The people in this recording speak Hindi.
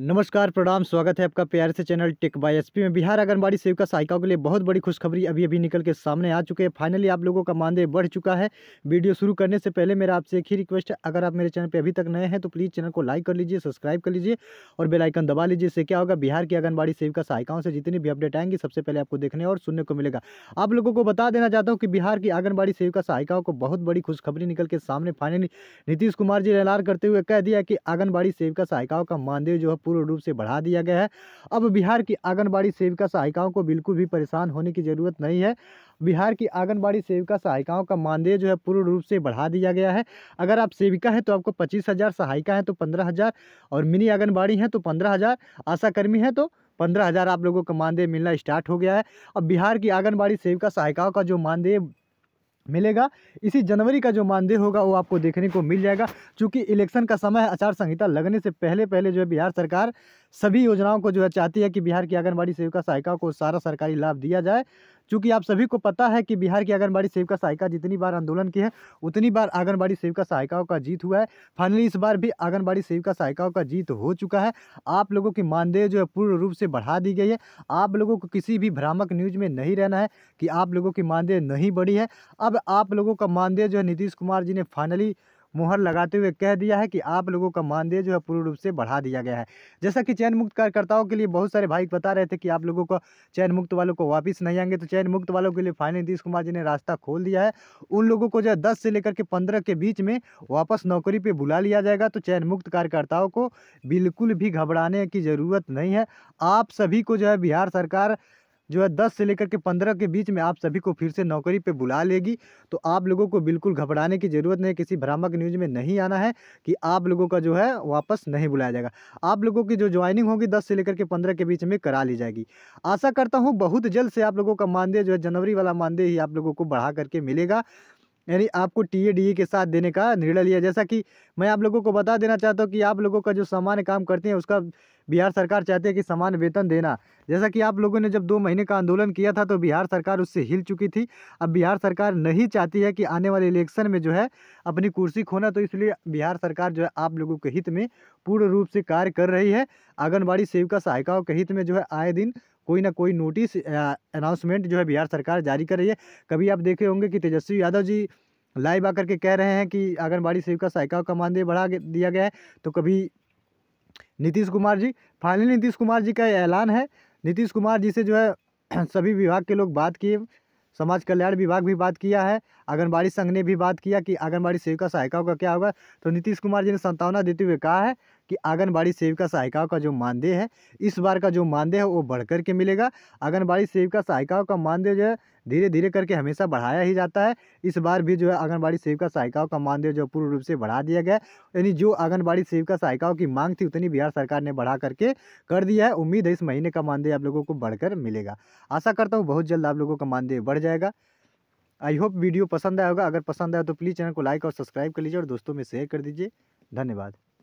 नमस्कार प्रणाम स्वागत है आपका प्यार से चैनल टेक बाय एसपी में बिहार आंगनबाड़ी सेविका सहायिकाओं के लिए बहुत बड़ी खुशखबरी अभी अभी निकल के सामने आ चुके हैं फाइनली आप लोगों का मानदेय बढ़ चुका है वीडियो शुरू करने से पहले मेरा आपसे एक ही रिक्वेस्ट है अगर आप मेरे चैनल पर अभी तक नए हैं तो प्लीज़ चैनल को लाइक कर लीजिए सब्सक्राइब कर लीजिए और बेलाइकन दबा लीजिए इससे क्या होगा बिहार की आंगनबाड़ी सेविका सहायिकाओं से जितनी भी अपडेट आएंगी सबसे पहले आपको देखने और सुनने को मिलेगा आप लोगों को बता देना चाहता हूँ कि बिहार की आंगनबाड़ी सेविका सहायिकाओं को बहुत बड़ी खुशखबरी निकल के सामने फाइनली नीतीश कुमार जी ने ऐलान करते हुए कह दिया कि आंगनबाड़ी सेविका सहायिकाओं का मानदेय जो है पूर्ण रूप से बढ़ा दिया गया है अब बिहार की आंगनबाड़ी सेविका सहायिकाओं को बिल्कुल भी परेशान होने की ज़रूरत नहीं है बिहार की आंगनबाड़ी सेविका सहायिकाओं का मानदेय जो है पूर्ण रूप से बढ़ा दिया गया है अगर आप सेविका हैं तो आपको पच्चीस हज़ार सहायिका हैं तो पंद्रह हज़ार और मिनी आंगनबाड़ी हैं तो पंद्रह हज़ार आशाकर्मी हैं तो पंद्रह हज़ार आप लोगों का मानदेय मिलना स्टार्ट हो गया है अब बिहार की आंगनबाड़ी सेविका सहायिकाओं का जो मानदेय मिलेगा इसी जनवरी का जो मानदेय होगा वो आपको देखने को मिल जाएगा क्योंकि इलेक्शन का समय है आचार संहिता लगने से पहले पहले जो है बिहार सरकार सभी योजनाओं को जो है चाहती है कि बिहार की आंगनबाड़ी सेविका सहायिका को सारा सरकारी लाभ दिया जाए चूँकि आप सभी को पता है कि बिहार की आंगनबाड़ी सेविका सहायिका जितनी बार आंदोलन की है उतनी बार आंगनबाड़ी सेविका सहायिकाओं का जीत हुआ है फाइनली इस बार भी आंगनबाड़ी सेविका सहायिकाओं का जीत हो चुका है आप लोगों की मानदेय जो है पूर्ण रूप से बढ़ा दी गई है आप लोगों को किसी भी भ्रामक न्यूज में नहीं रहना है कि आप लोगों की मानदेय नहीं बढ़ी है अब आप लोगों का मानदेय जो है नीतीश कुमार जी ने फाइनली मुहर लगाते हुए कह दिया है कि आप लोगों का मानदेय जो है पूर्ण रूप से बढ़ा दिया गया है जैसा कि चयन मुक्त कार्यकर्ताओं के लिए बहुत सारे भाई बता रहे थे कि आप लोगों का चयन मुक्त वालों को वापस नहीं आएंगे तो चयन मुक्त वालों के लिए फाइनल नीतीश कुमार जी ने रास्ता खोल दिया है उन लोगों को जो है दस से लेकर के पंद्रह के बीच में वापस नौकरी पर बुला लिया जाएगा तो चयन मुक्त कार्यकर्ताओं को बिल्कुल भी घबराने की ज़रूरत नहीं है आप सभी को जो है बिहार सरकार जो है दस से लेकर के पंद्रह के बीच में आप सभी को फिर से नौकरी पे बुला लेगी तो आप लोगों को बिल्कुल घबराने की ज़रूरत नहीं किसी भ्रामक न्यूज़ में नहीं आना है कि आप लोगों का जो है वापस नहीं बुलाया जाएगा आप लोगों की जो ज्वाइनिंग होगी दस से लेकर के पंद्रह के बीच में करा ली जाएगी आशा करता हूँ बहुत जल्द से आप लोगों का मानदेय जो है जनवरी वाला मानदेय ही आप लोगों को बढ़ा करके मिलेगा यानी आपको टी ए डी ए के साथ देने का निर्णय लिया जैसा कि मैं आप लोगों को बता देना चाहता हूँ कि आप लोगों का जो सामान्य काम करते हैं उसका बिहार सरकार चाहती है कि समान वेतन देना जैसा कि आप लोगों ने जब दो महीने का आंदोलन किया था तो बिहार सरकार उससे हिल चुकी थी अब बिहार सरकार नहीं चाहती है कि आने वाले इलेक्शन में जो है अपनी कुर्सी खोना तो इसलिए बिहार सरकार जो है आप लोगों के हित में पूर्ण रूप से कार्य कर रही है आंगनबाड़ी सेविका सहायिकाओं के हित में जो है आए दिन कोई ना कोई नोटिस अनाउंसमेंट जो है बिहार सरकार जारी कर रही है कभी आप देखे होंगे कि तेजस्वी यादव जी लाइव आकर के कह रहे हैं कि आंगनबाड़ी सेविका सहायिकाओं का मानदेय बढ़ा दिया गया है तो कभी नीतीश कुमार जी फाइनली नीतीश कुमार जी का ऐलान है नीतीश कुमार जी से जो है सभी विभाग के लोग बात किए समाज कल्याण विभाग भी बात किया है आंगनबाड़ी संघ ने भी बात किया कि आंगनबाड़ी सेविका सहायिकाओं का क्या होगा तो नीतीश कुमार जी ने संतावना देते हुए कहा है कि आंगनबाड़ी सेविका सहायिकाओं का जो मानदेय है इस बार का जो मानदेय है वो बढ़ करके मिलेगा आंगनबाड़ी सेविका सहायिकाओं का मानदेय जो है धीरे धीरे करके हमेशा बढ़ाया ही जाता है इस बार भी जो है आंगनबाड़ी सेविका सहायिकाओं का मानदेय जो पूर्ण रूप से बढ़ा दिया गया यानी जो आंगनबाड़ी सेविका सहायिकाओं की मांग थी उतनी बिहार सरकार ने बढ़ा करके कर दिया है उम्मीद है इस महीने का मानदेय आप लोगों को बढ़कर मिलेगा आशा करता हूँ बहुत जल्द आप लोगों का मानदेय बढ़ जाएगा आई होप वीडियो पसंद आया होगा अगर पसंद आया तो प्लीज़ चैनल को लाइक और सब्सक्राइब कर लीजिए और दोस्तों में शेयर कर दीजिए धन्यवाद